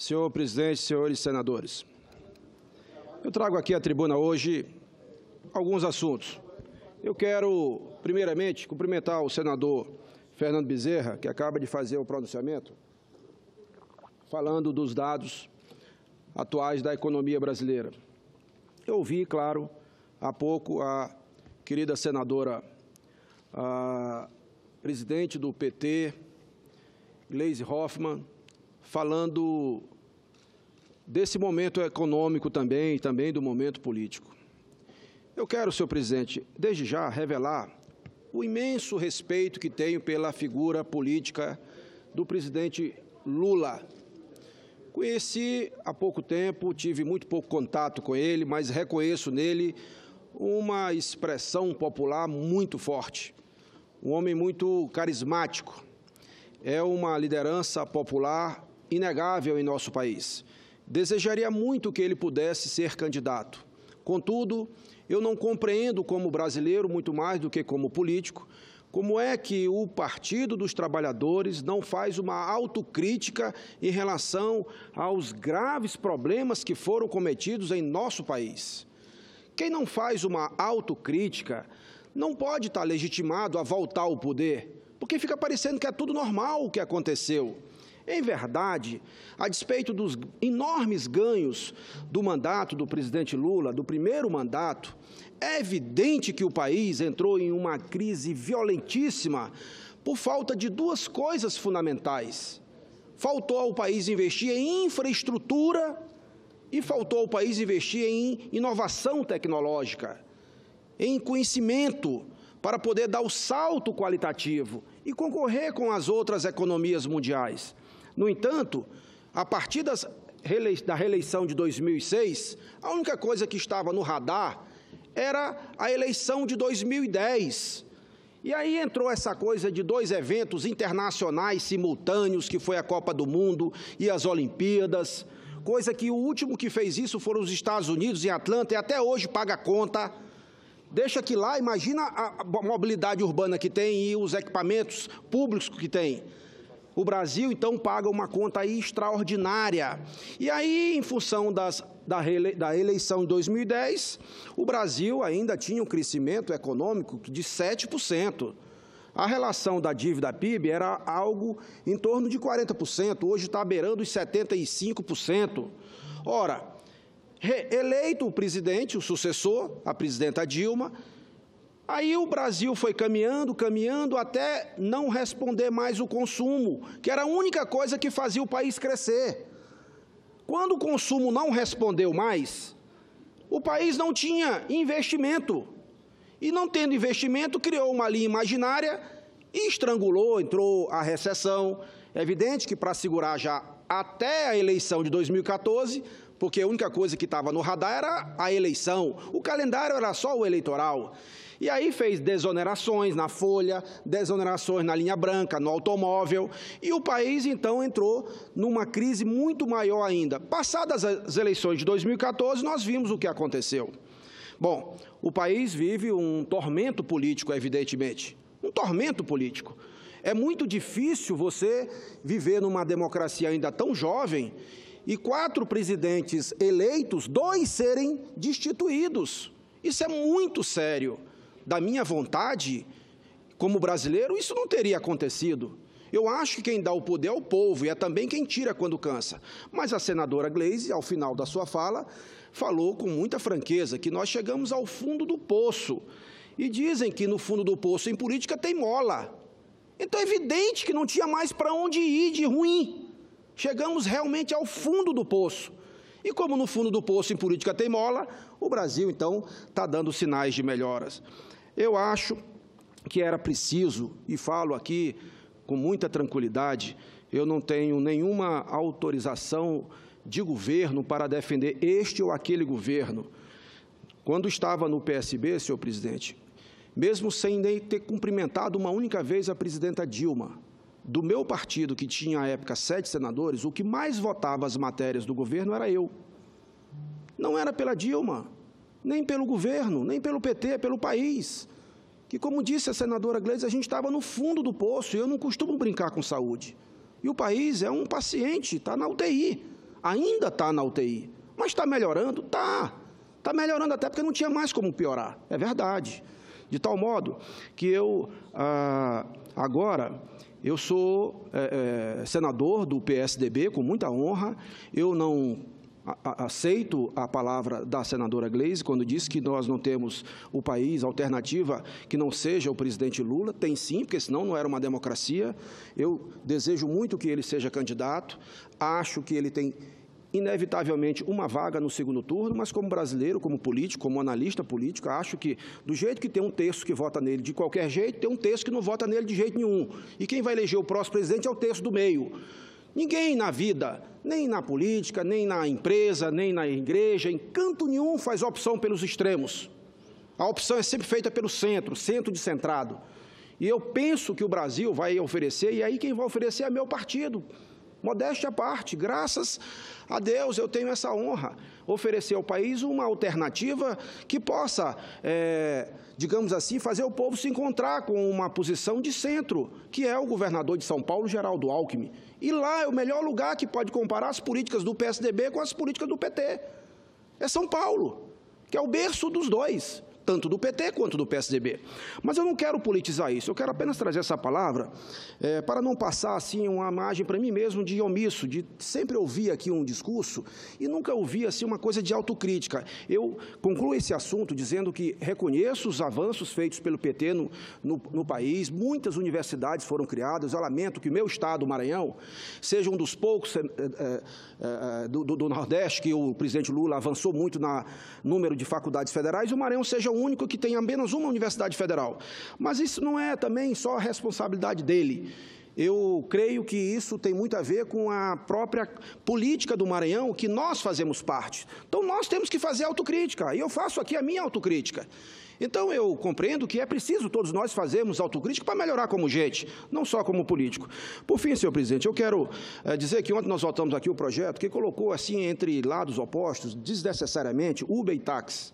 Senhor presidente, senhores senadores, eu trago aqui à tribuna hoje alguns assuntos. Eu quero, primeiramente, cumprimentar o senador Fernando Bezerra, que acaba de fazer o pronunciamento, falando dos dados atuais da economia brasileira. Eu ouvi, claro, há pouco a querida senadora, a presidente do PT, Gleise Hoffmann, falando desse momento econômico também e também do momento político. Eu quero, senhor presidente, desde já revelar o imenso respeito que tenho pela figura política do presidente Lula. Conheci há pouco tempo, tive muito pouco contato com ele, mas reconheço nele uma expressão popular muito forte. Um homem muito carismático. É uma liderança popular inegável em nosso país. Desejaria muito que ele pudesse ser candidato. Contudo, eu não compreendo como brasileiro, muito mais do que como político, como é que o Partido dos Trabalhadores não faz uma autocrítica em relação aos graves problemas que foram cometidos em nosso país? Quem não faz uma autocrítica não pode estar legitimado a voltar ao poder, porque fica parecendo que é tudo normal o que aconteceu. Em verdade, a despeito dos enormes ganhos do mandato do presidente Lula, do primeiro mandato, é evidente que o país entrou em uma crise violentíssima por falta de duas coisas fundamentais. Faltou ao país investir em infraestrutura e faltou ao país investir em inovação tecnológica, em conhecimento, para poder dar o salto qualitativo e concorrer com as outras economias mundiais. No entanto, a partir das, da reeleição de 2006, a única coisa que estava no radar era a eleição de 2010. E aí entrou essa coisa de dois eventos internacionais simultâneos, que foi a Copa do Mundo e as Olimpíadas, coisa que o último que fez isso foram os Estados Unidos em Atlanta e até hoje paga conta. Deixa que lá, imagina a mobilidade urbana que tem e os equipamentos públicos que tem. O Brasil, então, paga uma conta extraordinária. E aí, em função das da, eleição de 2010, o Brasil ainda tinha um crescimento econômico de 7%. A relação da dívida PIB era algo em torno de 40%, hoje está beirando os 75%. Ora, eleito o presidente, o sucessor, a presidenta Dilma, Aí o Brasil foi caminhando, caminhando, até não responder mais o consumo, que era a única coisa que fazia o país crescer. Quando o consumo não respondeu mais, o país não tinha investimento. E não tendo investimento, criou uma linha imaginária e estrangulou, entrou a recessão. É evidente que para segurar já até a eleição de 2014, porque a única coisa que estava no radar era a eleição, o calendário era só o eleitoral. E aí fez desonerações na folha, desonerações na linha branca, no automóvel, e o país então entrou numa crise muito maior ainda. Passadas as eleições de 2014, nós vimos o que aconteceu. Bom, o país vive um tormento político, evidentemente. Um tormento político. É muito difícil você viver numa democracia ainda tão jovem e quatro presidentes eleitos, dois serem destituídos. Isso é muito sério da minha vontade, como brasileiro, isso não teria acontecido. Eu acho que quem dá o poder é o povo e é também quem tira quando cansa. Mas a senadora Gleisi, ao final da sua fala, falou com muita franqueza que nós chegamos ao fundo do poço. E dizem que no fundo do poço em política tem mola. Então é evidente que não tinha mais para onde ir de ruim. Chegamos realmente ao fundo do poço. E como no fundo do poço em política tem mola, o Brasil então está dando sinais de melhoras. Eu acho que era preciso, e falo aqui com muita tranquilidade, eu não tenho nenhuma autorização de governo para defender este ou aquele governo. Quando estava no PSB, senhor presidente, mesmo sem nem ter cumprimentado uma única vez a presidenta Dilma, do meu partido, que tinha à época sete senadores, o que mais votava as matérias do governo era eu. Não era pela Dilma, nem pelo governo, nem pelo PT, é pelo país. Que, como disse a senadora Gleides, a gente estava no fundo do poço e eu não costumo brincar com saúde. E o país é um paciente, está na UTI, ainda está na UTI. Mas está melhorando? Está. Está melhorando até porque não tinha mais como piorar. É verdade. De tal modo que eu, ah, agora, eu sou é, é, senador do PSDB, com muita honra, eu não aceito a palavra da senadora Gleise quando disse que nós não temos o país alternativa que não seja o presidente Lula. Tem sim, porque senão não era uma democracia. Eu desejo muito que ele seja candidato. Acho que ele tem inevitavelmente uma vaga no segundo turno, mas como brasileiro, como político, como analista político, acho que do jeito que tem um terço que vota nele de qualquer jeito, tem um terço que não vota nele de jeito nenhum. E quem vai eleger o próximo presidente é o terço do meio. Ninguém na vida, nem na política, nem na empresa, nem na igreja, em canto nenhum faz opção pelos extremos. A opção é sempre feita pelo centro, centro centrado. E eu penso que o Brasil vai oferecer, e aí quem vai oferecer é meu partido, Modéstia à parte, graças a Deus eu tenho essa honra, oferecer ao país uma alternativa que possa, é, digamos assim, fazer o povo se encontrar com uma posição de centro, que é o governador de São Paulo, Geraldo Alckmin. E lá é o melhor lugar que pode comparar as políticas do PSDB com as políticas do PT. É São Paulo, que é o berço dos dois tanto do PT quanto do PSDB. Mas eu não quero politizar isso, eu quero apenas trazer essa palavra é, para não passar assim uma margem para mim mesmo de omisso, de sempre ouvir aqui um discurso e nunca ouvir assim uma coisa de autocrítica. Eu concluo esse assunto dizendo que reconheço os avanços feitos pelo PT no, no, no país, muitas universidades foram criadas, eu lamento que o meu estado, o Maranhão, seja um dos poucos é, é, é, é do, do, do Nordeste que o presidente Lula avançou muito no número de faculdades federais, o Maranhão seja um único que tem apenas uma universidade federal. Mas isso não é também só a responsabilidade dele. Eu creio que isso tem muito a ver com a própria política do Maranhão, que nós fazemos parte. Então, nós temos que fazer autocrítica, e eu faço aqui a minha autocrítica. Então, eu compreendo que é preciso todos nós fazermos autocrítica para melhorar como gente, não só como político. Por fim, senhor presidente, eu quero é, dizer que ontem nós votamos aqui o projeto que colocou, assim, entre lados opostos, desnecessariamente, Uber e táxi.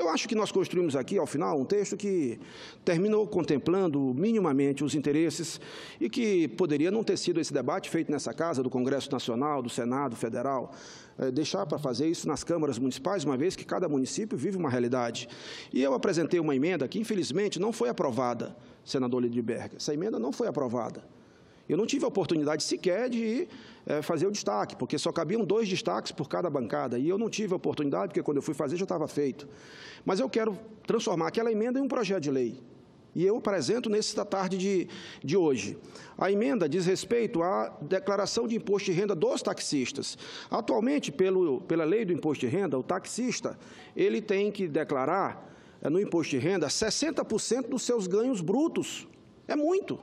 Eu acho que nós construímos aqui, ao final, um texto que terminou contemplando minimamente os interesses e que poderia não ter sido esse debate feito nessa casa do Congresso Nacional, do Senado Federal, eh, deixar para fazer isso nas câmaras municipais, uma vez que cada município vive uma realidade. E eu apresentei uma emenda que, infelizmente, não foi aprovada, senador Lidberga. Essa emenda não foi aprovada. Eu não tive a oportunidade sequer de é, fazer o destaque, porque só cabiam dois destaques por cada bancada. E eu não tive a oportunidade, porque quando eu fui fazer já estava feito. Mas eu quero transformar aquela emenda em um projeto de lei. E eu apresento nessa tarde de, de hoje. A emenda diz respeito à declaração de imposto de renda dos taxistas. Atualmente, pelo, pela lei do imposto de renda, o taxista ele tem que declarar eh, no imposto de renda 60% dos seus ganhos brutos. É muito.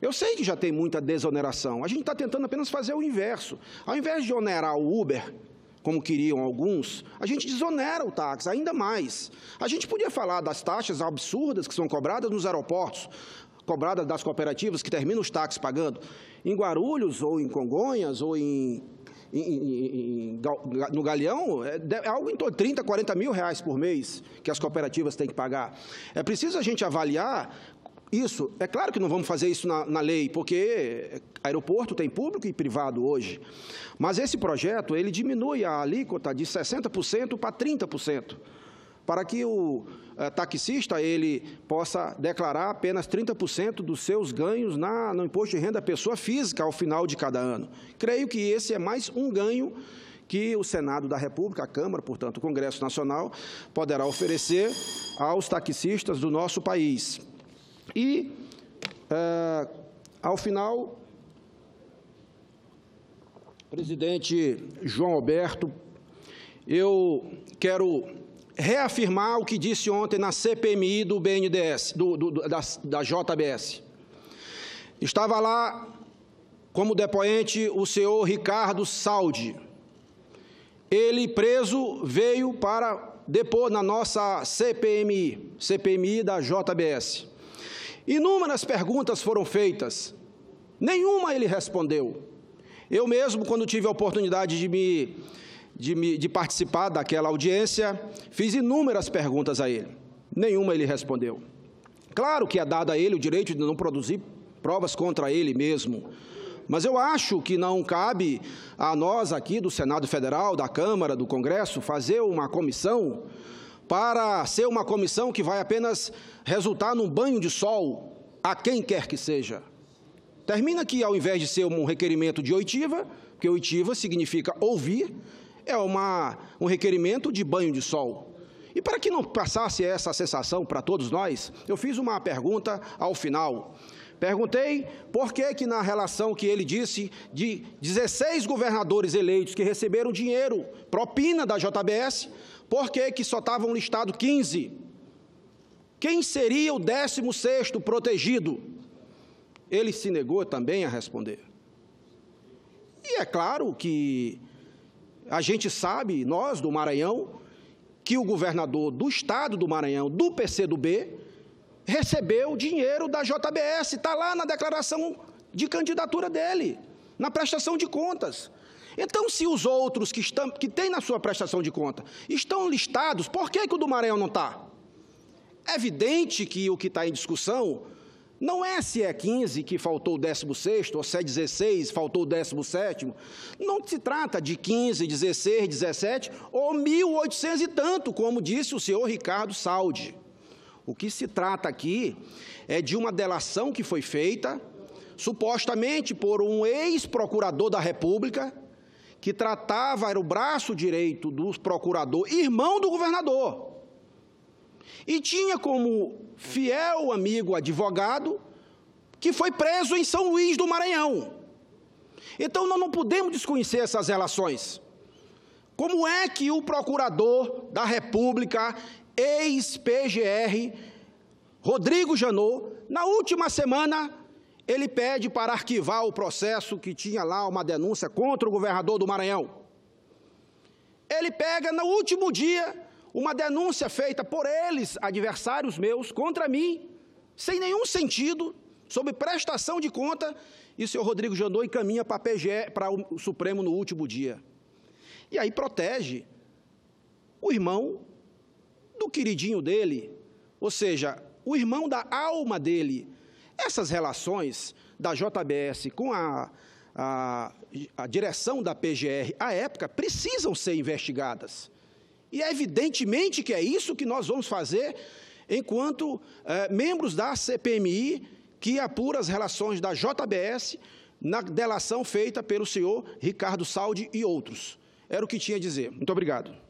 Eu sei que já tem muita desoneração. A gente está tentando apenas fazer o inverso. Ao invés de onerar o Uber, como queriam alguns, a gente desonera o táxi ainda mais. A gente podia falar das taxas absurdas que são cobradas nos aeroportos, cobradas das cooperativas que terminam os táxis pagando. Em Guarulhos, ou em Congonhas, ou em, no Galeão, é, é algo em torno de 30, 40 mil reais por mês que as cooperativas têm que pagar. É preciso a gente avaliar isso, é claro que não vamos fazer isso na, na, lei, porque aeroporto tem público e privado hoje. Mas esse projeto, ele diminui a alíquota de 60% para 30%, para que o eh, taxista, ele possa declarar apenas 30% dos seus ganhos na, no imposto de renda pessoa física ao final de cada ano. Creio que esse é mais um ganho que o Senado da República, a Câmara, portanto, o Congresso Nacional, poderá oferecer aos taxistas do nosso país. E, é, ao final, presidente João Alberto, eu quero reafirmar o que disse ontem na CPMI do BNDES, do, do, da, da JBS. Estava lá como depoente o senhor Ricardo Saldi. Ele, preso, veio para depor na nossa CPMI, CPMI da JBS. Inúmeras perguntas foram feitas, nenhuma ele respondeu. Eu mesmo, quando tive a oportunidade de me, de, me, de participar daquela audiência, fiz inúmeras perguntas a ele. Nenhuma ele respondeu. Claro que é dado a ele o direito de não produzir provas contra ele mesmo. Mas eu acho que não cabe a nós aqui do Senado Federal, da Câmara, do Congresso, fazer uma comissão para ser uma comissão que vai apenas resultar num banho de sol a quem quer que seja. Termina que, ao invés de ser um requerimento de oitiva, que oitiva significa ouvir, é uma, um requerimento de banho de sol. E para que não passasse essa sensação para todos nós, eu fiz uma pergunta ao final. Perguntei por que que na relação que ele disse de 16 governadores eleitos que receberam dinheiro, propina da JBS, por que, que só estavam listados 15? Quem seria o 16 protegido? Ele se negou também a responder. E é claro que a gente sabe, nós do Maranhão, que o governador do estado do Maranhão, do PCdoB, recebeu dinheiro da JBS, está lá na declaração de candidatura dele, na prestação de contas. Então, se os outros que, estão, que têm na sua prestação de conta estão listados, por que, que o do Maranhão não está? É evidente que o que está em discussão não é se é 15 que faltou o 16 ou se é 16 faltou o 17 Não se trata de 15, 16, 17 ou 1.800 e tanto, como disse o senhor Ricardo Saldi. O que se trata aqui é de uma delação que foi feita, supostamente por um ex-procurador da República, que tratava, era o braço direito do procurador, irmão do governador. E tinha como fiel amigo advogado que foi preso em São Luís do Maranhão. Então nós não podemos desconhecer essas relações. Como é que o procurador da República, ex-PGR, Rodrigo Janot, na última semana ele pede para arquivar o processo que tinha lá uma denúncia contra o governador do Maranhão. Ele pega no último dia uma denúncia feita por eles, adversários meus, contra mim, sem nenhum sentido, sobre prestação de conta, e o senhor Rodrigo Jandô encaminha para, PGE, para o Supremo no último dia. E aí protege o irmão do queridinho dele, ou seja, o irmão da alma dele, essas relações da JBS com a, a, a direção da PGR à época precisam ser investigadas. E é evidentemente que é isso que nós vamos fazer enquanto eh, membros da CPMI que apura as relações da JBS na delação feita pelo senhor Ricardo Saldi e outros. Era o que tinha a dizer. Muito obrigado.